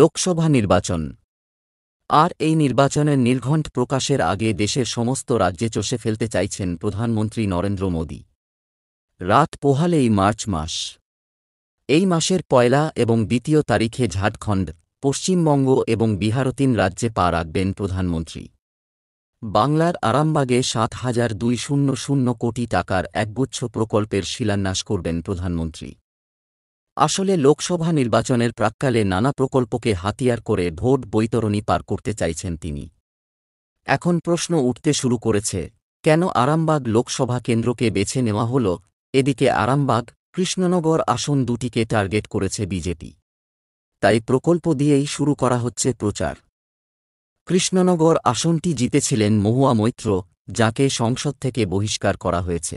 লোকসভা নির্বাচন আর এই নির্বাচনের নির্ঘণ্ট প্রকাশের আগে দেশের সমস্ত রাজ্যে চষে ফেলতে চাইছেন প্রধানমন্ত্রী নরেন্দ্র মোদী রাত পোহালেই মার্চ মাস এই মাসের পয়লা এবং দ্বিতীয় তারিখে ঝাড়খণ্ড পশ্চিমবঙ্গ এবং বিহারতিন রাজ্যে পা রাখবেন প্রধানমন্ত্রী বাংলার আরামবাগে সাত হাজার দুই শূন্য শূন্য কোটি টাকার একগুচ্ছ প্রকল্পের শিলান্যাস করবেন প্রধানমন্ত্রী আসলে লোকসভা নির্বাচনের প্রাক্কালে নানা প্রকল্পকে হাতিয়ার করে ভোট বৈতরণী পার করতে চাইছেন তিনি এখন প্রশ্ন উঠতে শুরু করেছে কেন আরামবাগ লোকসভা কেন্দ্রকে বেছে নেওয়া হল এদিকে আরামবাগ কৃষ্ণনগর আসন দুটিকে টার্গেট করেছে বিজেপি তাই প্রকল্প দিয়েই শুরু করা হচ্ছে প্রচার কৃষ্ণনগর আসনটি জিতেছিলেন মহুয়া মৈত্র যাকে সংসদ থেকে বহিষ্কার করা হয়েছে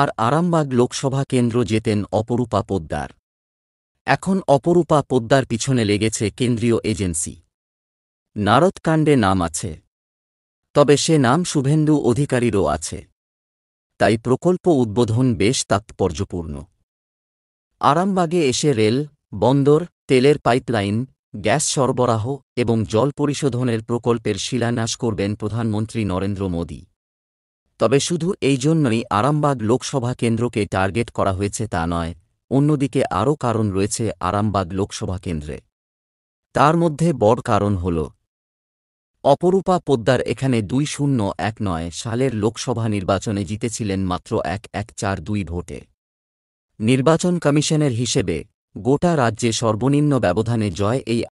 আর আরামবাগ লোকসভা কেন্দ্র যেতেন অপরূপা পোদ্দার এখন অপরূপা পোদ্দার পিছনে লেগেছে কেন্দ্রীয় এজেন্সি নারদকাণ্ডে নাম আছে তবে সে নাম শুভেন্দু অধিকারীরও আছে তাই প্রকল্প উদ্বোধন বেশ তাৎপর্যপূর্ণ আরামবাগে এসে রেল বন্দর তেলের পাইপলাইন গ্যাস সরবরাহ এবং জল পরিশোধনের প্রকল্পের শিলান্যাস করবেন প্রধানমন্ত্রী নরেন্দ্র মোদী তবে শুধু এই জন্যই আরামবাগ লোকসভা কেন্দ্রকে টার্গেট করা হয়েছে তা নয় অন্যদিকে আরও কারণ রয়েছে আরামবাগ লোকসভা কেন্দ্রে তার মধ্যে বড় কারণ হল অপরূপা পোদ্দার এখানে দুই শূন্য এক নয় সালের লোকসভা নির্বাচনে জিতেছিলেন মাত্র এক এক চার দুই ভোটে নির্বাচন কমিশনের হিসেবে গোটা রাজ্যে সর্বনিম্ন ব্যবধানে জয় এই